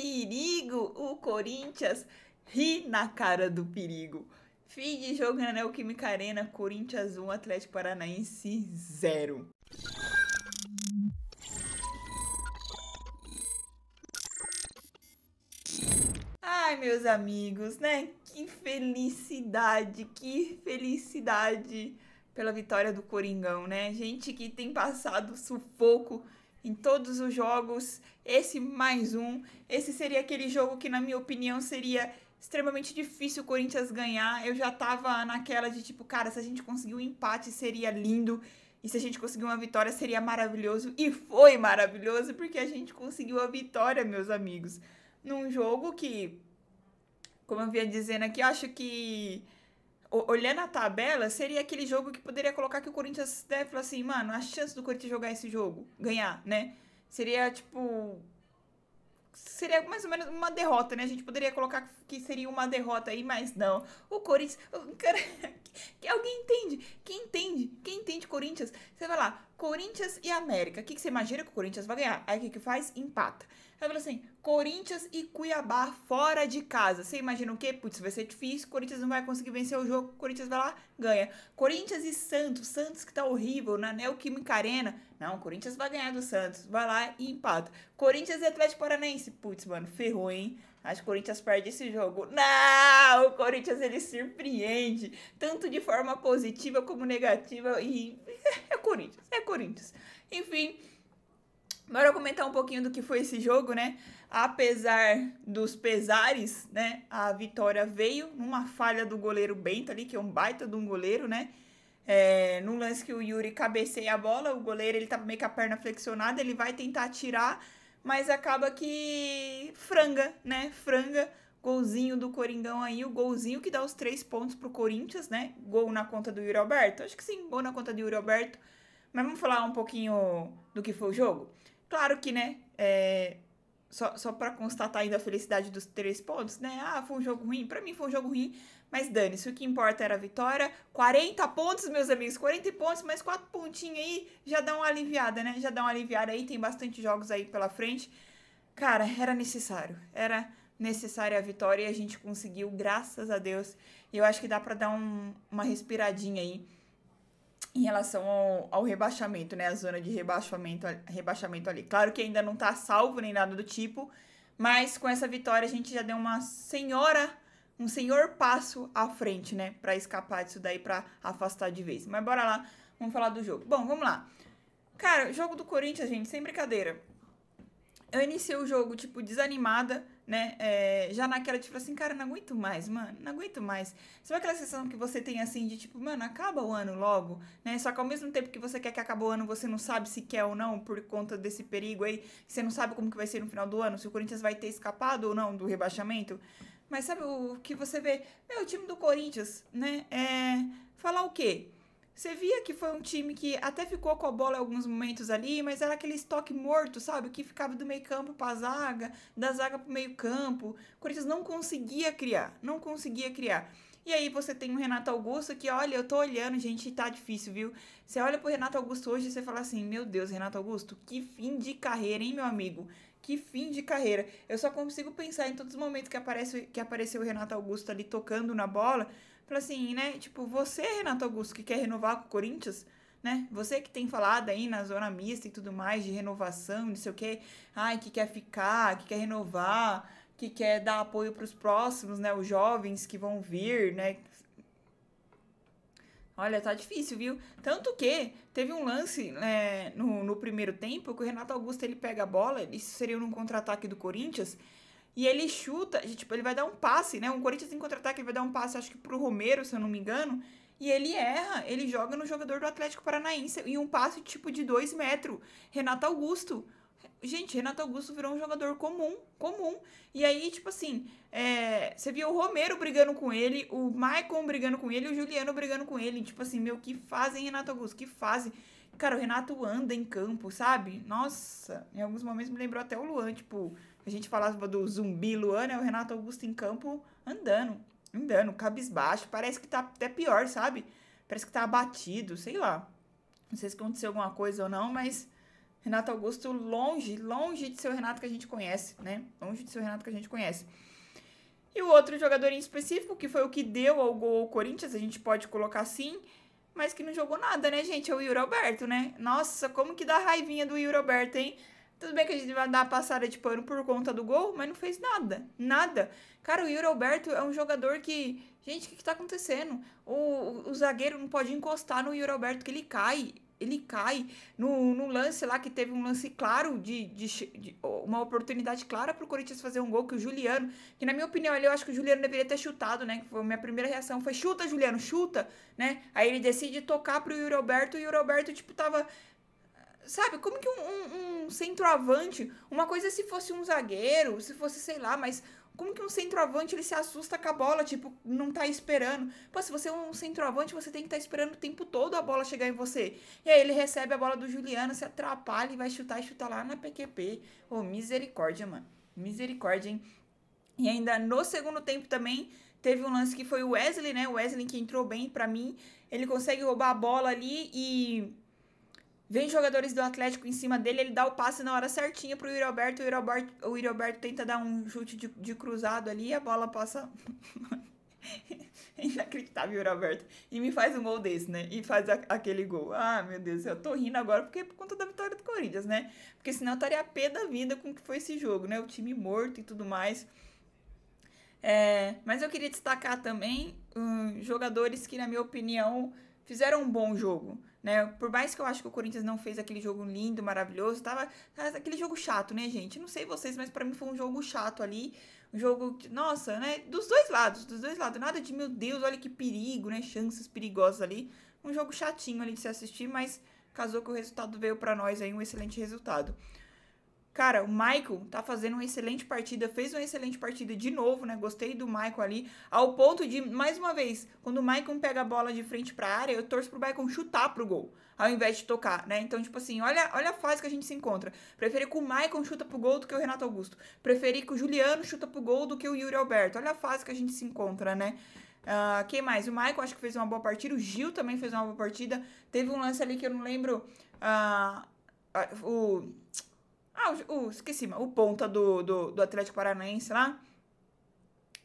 perigo, o Corinthians ri na cara do perigo. Fim de jogo na Neoquímica Arena, Corinthians 1, Atlético Paranaense 0. Ai, meus amigos, né? Que felicidade, que felicidade pela vitória do Coringão, né? Gente que tem passado sufoco em todos os jogos. Esse mais um. Esse seria aquele jogo que, na minha opinião, seria extremamente difícil o Corinthians ganhar. Eu já tava naquela de tipo, cara, se a gente conseguir um empate seria lindo. E se a gente conseguir uma vitória seria maravilhoso. E foi maravilhoso porque a gente conseguiu a vitória, meus amigos. Num jogo que, como eu vinha dizendo aqui, eu acho que olhando a tabela, seria aquele jogo que poderia colocar que o Corinthians deve né, falar assim, mano, a chance do Corinthians jogar esse jogo, ganhar, né? Seria tipo. Seria mais ou menos uma derrota, né? A gente poderia colocar que seria uma derrota aí, mas não. O Corinthians. Cara, que alguém entende? Quem entende? Quem entende Corinthians? Você vai lá, Corinthians e América. O que, que você imagina que o Corinthians vai ganhar? Aí o que, que faz? Empata. Aí fala assim: Corinthians e Cuiabá fora de casa. Você imagina o quê? Putz, vai ser difícil. Corinthians não vai conseguir vencer o jogo. Corinthians vai lá, ganha. Corinthians e Santos. Santos que tá horrível na Neoquímica Arena. Não, Corinthians vai ganhar do Santos. Vai lá e empata. Corinthians e Atlético Paranaense. Putz, mano, ferrou, hein? Acho que o Corinthians perde esse jogo. Não! O Corinthians ele surpreende, tanto de forma positiva como negativa. E é Corinthians, é Corinthians. Enfim, bora comentar um pouquinho do que foi esse jogo, né? Apesar dos pesares, né? A vitória veio numa falha do goleiro Bento ali, que é um baita de um goleiro, né? É, no lance que o Yuri cabeceia a bola, o goleiro ele tá meio com a perna flexionada, ele vai tentar tirar mas acaba que franga, né? Franga golzinho do Coringão aí, o golzinho que dá os três pontos pro Corinthians, né? Gol na conta do Yuri Alberto. Acho que sim, gol na conta do Yuri Alberto. Mas vamos falar um pouquinho do que foi o jogo? Claro que, né? É, só, só para constatar ainda a felicidade dos três pontos, né? Ah, foi um jogo ruim. Para mim foi um jogo ruim, mas dane-se. O que importa era a vitória. 40 pontos, meus amigos. 40 pontos, mais 4 pontinhos aí já dá uma aliviada, né? Já dá uma aliviada aí. Tem bastante jogos aí pela frente. Cara, era necessário. Era necessária a vitória e a gente conseguiu, graças a Deus. E eu acho que dá para dar um, uma respiradinha aí em relação ao, ao, rebaixamento, né? A zona de rebaixamento, rebaixamento ali. Claro que ainda não tá salvo nem nada do tipo, mas com essa vitória a gente já deu uma senhora, um senhor passo à frente, né? Pra escapar disso daí, pra afastar de vez. Mas bora lá, vamos falar do jogo. Bom, vamos lá. Cara, jogo do Corinthians, gente, sem brincadeira. Eu iniciei o jogo, tipo, desanimada né? É, já naquela, tipo assim, cara, não aguento mais, mano, não aguento mais. Sabe aquela sensação que você tem assim de tipo, mano, acaba o ano logo, né? Só que ao mesmo tempo que você quer que acabe o ano, você não sabe se quer ou não por conta desse perigo aí, você não sabe como que vai ser no final do ano, se o Corinthians vai ter escapado ou não do rebaixamento. Mas sabe o que você vê? Meu, o time do Corinthians, né? É. Falar o quê? Você via que foi um time que até ficou com a bola em alguns momentos ali, mas era aquele estoque morto, sabe? Que ficava do meio campo pra zaga, da zaga pro meio campo. O Corinthians não conseguia criar, não conseguia criar. E aí você tem o Renato Augusto que, olha, eu tô olhando, gente, tá difícil, viu? Você olha pro Renato Augusto hoje e você fala assim, meu Deus, Renato Augusto, que fim de carreira, hein, meu amigo? Que fim de carreira. Eu só consigo pensar em todos os momentos que, aparece, que apareceu o Renato Augusto ali tocando na bola, Falou assim, né? Tipo, você, Renato Augusto, que quer renovar com o Corinthians, né? Você que tem falado aí na zona mista e tudo mais de renovação, não sei o quê. Ai, que quer ficar, que quer renovar, que quer dar apoio para os próximos, né? Os jovens que vão vir, né? Olha, tá difícil, viu? Tanto que teve um lance né no, no primeiro tempo que o Renato Augusto ele pega a bola, isso seria num contra-ataque do Corinthians, e ele chuta, tipo, ele vai dar um passe, né? Um Corinthians em contra-ataque, ele vai dar um passe, acho que pro Romero, se eu não me engano. E ele erra, ele joga no jogador do Atlético Paranaense em um passe tipo de 2 metros. Renato Augusto. Gente, Renato Augusto virou um jogador comum, comum. E aí, tipo assim, é, você viu o Romero brigando com ele, o Maicon brigando com ele, o Juliano brigando com ele. Tipo assim, meu, que fazem, Renato Augusto? Que fazem Cara, o Renato anda em campo, sabe? Nossa, em alguns momentos me lembrou até o Luan, tipo, a gente falava do zumbi Luan, né? O Renato Augusto em campo andando, andando, cabisbaixo. Parece que tá até pior, sabe? Parece que tá abatido, sei lá. Não sei se aconteceu alguma coisa ou não, mas Renato Augusto longe, longe de ser o Renato que a gente conhece, né? Longe de ser o Renato que a gente conhece. E o outro jogador em específico, que foi o que deu ao gol ao Corinthians, a gente pode colocar assim, mas que não jogou nada, né, gente? É o Yuri Alberto, né? Nossa, como que dá raivinha do Yuri Alberto, hein? Tudo bem que a gente vai dar passada de pano por conta do gol, mas não fez nada. Nada. Cara, o Yuri Alberto é um jogador que. Gente, o que, que tá acontecendo? O, o, o zagueiro não pode encostar no Yuri Alberto que ele cai ele cai no, no, lance lá que teve um lance claro de, de, de uma oportunidade clara para o Corinthians fazer um gol que o Juliano, que na minha opinião ali eu acho que o Juliano deveria ter chutado, né? Que foi minha primeira reação foi chuta Juliano, chuta, né? Aí ele decide tocar para o Roberto e o Roberto tipo tava Sabe, como que um, um, um centroavante, uma coisa é se fosse um zagueiro, se fosse, sei lá, mas como que um centroavante ele se assusta com a bola, tipo, não tá esperando? Pô, se você é um centroavante, você tem que estar tá esperando o tempo todo a bola chegar em você. E aí ele recebe a bola do Juliano, se atrapalha e vai chutar e chutar lá na PQP. Ô, misericórdia, mano. Misericórdia, hein? E ainda no segundo tempo também teve um lance que foi o Wesley, né? O Wesley que entrou bem para mim. Ele consegue roubar a bola ali e Vem jogadores do Atlético em cima dele, ele dá o passe na hora certinha pro Yuri Alberto. O Yuri Alberto, tenta dar um chute de, de cruzado ali a bola passa. inacreditável, Yuri Alberto. E me faz um gol desse, né? E faz a, aquele gol. Ah, meu Deus, eu tô rindo agora porque por conta da vitória do Corinthians, né? Porque senão eu estaria a pé da vida com o que foi esse jogo, né? O time morto e tudo mais. É, mas eu queria destacar também hum, jogadores que, na minha opinião, fizeram um bom jogo né? Por mais que eu acho que o Corinthians não fez aquele jogo lindo, maravilhoso, tava, tava aquele jogo chato, né, gente? Não sei vocês, mas para mim foi um jogo chato ali, um jogo, nossa, né, dos dois lados, dos dois lados, nada de meu Deus, olha que perigo, né, chances perigosas ali. Um jogo chatinho ali de se assistir, mas casou que o resultado veio para nós aí um excelente resultado. Cara, o Michael tá fazendo uma excelente partida, fez uma excelente partida de novo, né? Gostei do Michael ali, ao ponto de, mais uma vez, quando o Michael pega a bola de frente pra área, eu torço pro Michael chutar pro gol, ao invés de tocar, né? Então, tipo assim, olha, olha a fase que a gente se encontra. Preferi que o Michael chuta pro gol do que o Renato Augusto. Preferi que o Juliano chuta pro gol do que o Yuri Alberto. Olha a fase que a gente se encontra, né? Uh, quem mais? O Michael acho que fez uma boa partida, o Gil também fez uma boa partida. Teve um lance ali que eu não lembro. Uh, uh, o ah, o, o esqueci, o ponta do, do, do Atlético Paranaense lá.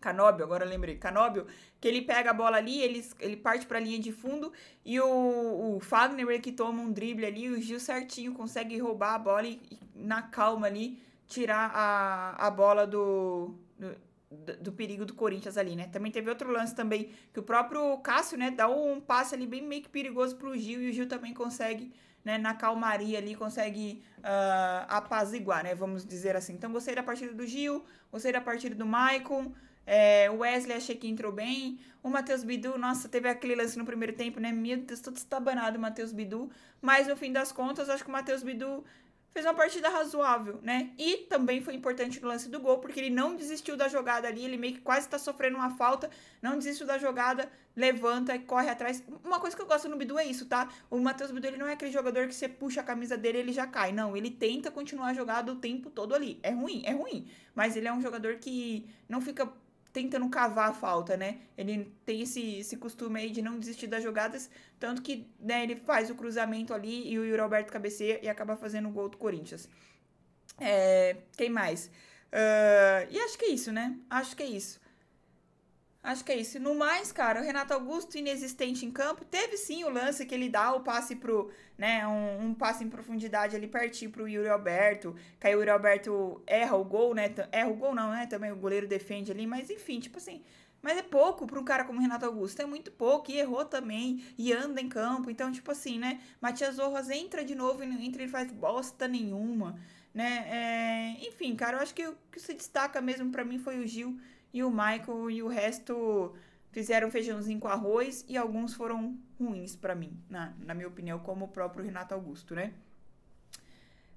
Canóbio, agora lembrei, Canóbio, que ele pega a bola ali, ele, ele parte para a linha de fundo e o, o Fagner que toma um drible ali, o Gil certinho consegue roubar a bola e, e na calma ali, tirar a, a bola do, do do, do perigo do Corinthians ali, né? Também teve outro lance também que o próprio Cássio, né, dá um passe ali bem meio que perigoso pro Gil e o Gil também consegue, né, na calmaria ali, consegue uh, apaziguar, né, vamos dizer assim. Então gostei da partida do Gil, gostei da partida do Maicon, é, o Wesley achei que entrou bem. O Matheus Bidu, nossa, teve aquele lance no primeiro tempo, né? Meu Deus, todo estabanado o Matheus Bidu. Mas no fim das contas, acho que o Matheus Bidu fez uma partida razoável, né? E também foi importante o lance do gol, porque ele não desistiu da jogada ali, ele meio que quase tá sofrendo uma falta, não desistiu da jogada, levanta e corre atrás. Uma coisa que eu gosto no Bidu é isso, tá? O Matheus Bidu, ele não é aquele jogador que você puxa a camisa dele ele já cai. Não, ele tenta continuar a jogada o tempo todo ali. É ruim, é ruim, mas ele é um jogador que não fica tentando cavar a falta, né? Ele tem esse, esse costume aí de não desistir das jogadas, tanto que né, ele faz o cruzamento ali e o Yuri Alberto cabeceia e acaba fazendo o gol do Corinthians. É, quem mais? Uh, e acho que é isso, né? Acho que é isso. Acho que é isso. No mais, cara, o Renato Augusto inexistente em campo. Teve sim o lance que ele dá o passe pro, né, um, um passe em profundidade ali pertinho pro Yuri Alberto. Que aí o Yuri Alberto erra o gol, né? Erra o gol não, né? Também o goleiro defende ali, mas enfim, tipo assim, mas é pouco para um cara como Renato Augusto. É muito pouco. E errou também. E anda em campo. Então, tipo assim, né? Matias Rojas entra de novo e entra e faz bosta nenhuma. Né? É... Enfim, cara, eu acho que o que se destaca mesmo para mim foi o Gil e o Michael e o resto fizeram feijãozinho com arroz e alguns foram ruins para mim, na, na minha opinião, como o próprio Renato Augusto, né?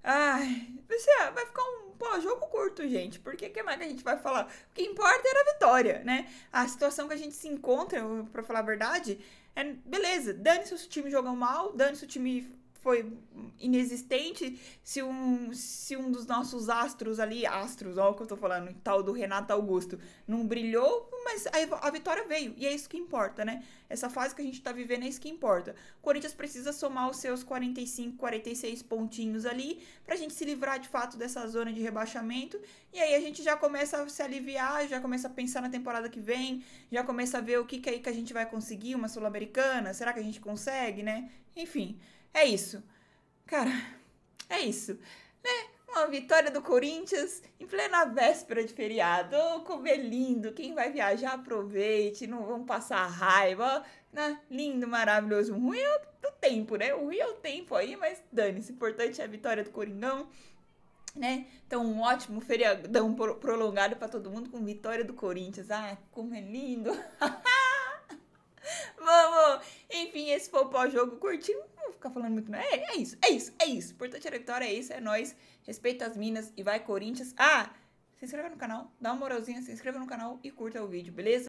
Ai, você vai ficar um pô, jogo curto, gente, porque que mais que a gente vai falar? O que importa era a vitória, né? A situação que a gente se encontra, para falar a verdade, é beleza, dane-se o time jogam mal, dane-se o time foi inexistente, se um, se um dos nossos astros ali, astros, olha o que eu tô falando, tal do Renato Augusto, não brilhou, mas a, a vitória veio. E é isso que importa, né? Essa fase que a gente tá vivendo é isso que importa. O Corinthians precisa somar os seus 45, 46 pontinhos ali, pra gente se livrar de fato dessa zona de rebaixamento. E aí a gente já começa a se aliviar, já começa a pensar na temporada que vem, já começa a ver o que, que é aí que a gente vai conseguir, uma Sul-Americana, será que a gente consegue, né? Enfim. É isso. Cara, é isso. Né? Uma vitória do Corinthians em plena véspera de feriado. Oh, como é lindo. Quem vai viajar, aproveite. Não vão passar raiva. Né? Lindo, maravilhoso. O ruim é o tempo, né? O ruim é o tempo aí, mas dane-se. O importante é a vitória do Coringão. Né? Então, um ótimo feriadão prolongado para todo mundo com vitória do Corinthians. Ah, como é lindo! Vamos! Enfim, esse foi o pós-jogo curtindo. Não vou ficar falando muito, não. É, é isso, é isso, é isso. Importante a vitória, é isso, é nós. Respeita as minas e vai, Corinthians. Ah, se inscreva no canal, dá uma moralzinha, se inscreva no canal e curta o vídeo, beleza?